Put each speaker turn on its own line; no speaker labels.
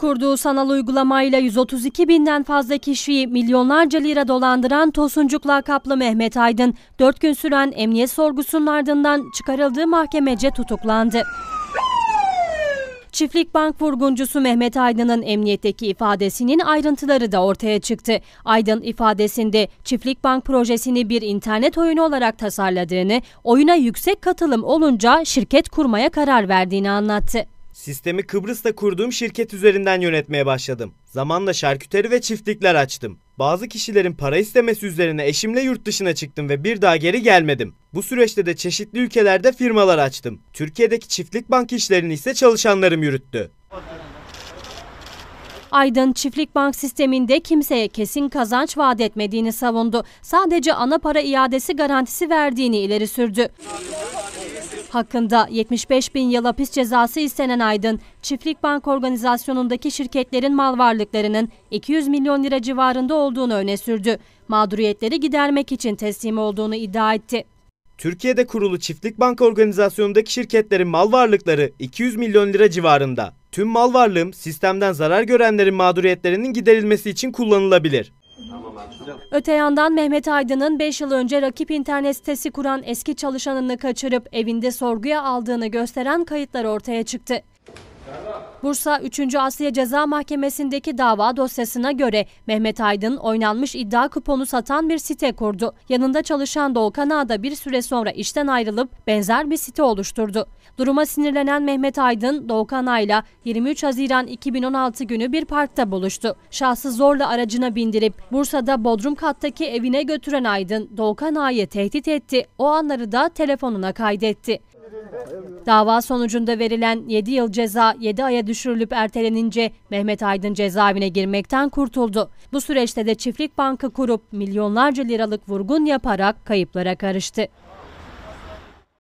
Kurduğu sanal uygulamayla 132 binden fazla kişiyi milyonlarca lira dolandıran tosuncukla kaplı Mehmet Aydın, 4 gün süren emniyet sorgusunun ardından çıkarıldığı mahkemece tutuklandı. Çiftlik Bank vurguncusu Mehmet Aydın'ın emniyetteki ifadesinin ayrıntıları da ortaya çıktı. Aydın ifadesinde Çiftlik Bank projesini bir internet oyunu olarak tasarladığını, oyuna yüksek katılım olunca şirket kurmaya karar verdiğini anlattı.
Sistemi Kıbrıs'ta kurduğum şirket üzerinden yönetmeye başladım. Zamanla şarküteri ve çiftlikler açtım. Bazı kişilerin para istemesi üzerine eşimle yurt dışına çıktım ve bir daha geri gelmedim. Bu süreçte de çeşitli ülkelerde firmalar açtım. Türkiye'deki çiftlik bank işlerini ise çalışanlarım yürüttü.
Aydın çiftlik bank sisteminde kimseye kesin kazanç vaat etmediğini savundu. Sadece ana para iadesi garantisi verdiğini ileri sürdü. Hakkında 75 bin yıl hapis cezası istenen Aydın, Çiftlik Bank organizasyonundaki şirketlerin mal varlıklarının 200 milyon lira civarında olduğunu öne sürdü. Mağduriyetleri gidermek için teslim olduğunu iddia etti.
Türkiye'de kurulu Çiftlik Bank organizasyonundaki şirketlerin mal varlıkları 200 milyon lira civarında. Tüm mal varlığım sistemden zarar görenlerin mağduriyetlerinin giderilmesi için kullanılabilir.
Öte yandan Mehmet Aydın'ın 5 yıl önce rakip internet sitesi kuran eski çalışanını kaçırıp evinde sorguya aldığını gösteren kayıtlar ortaya çıktı. Bursa 3. Asya Ceza Mahkemesi'ndeki dava dosyasına göre Mehmet Aydın oynanmış iddia kuponu satan bir site kurdu. Yanında çalışan Doğu da bir süre sonra işten ayrılıp benzer bir site oluşturdu. Duruma sinirlenen Mehmet Aydın Doğukan Ay'la 23 Haziran 2016 günü bir parkta buluştu. Şahsı zorla aracına bindirip Bursa'da Bodrum kattaki evine götüren Aydın Doğukan Ay'ı tehdit etti. O anları da telefonuna kaydetti. Dava sonucunda verilen 7 yıl ceza 7 aya düşürülüp ertelenince Mehmet Aydın cezaevine girmekten kurtuldu. Bu süreçte de çiftlik banka kurup milyonlarca liralık vurgun yaparak kayıplara karıştı.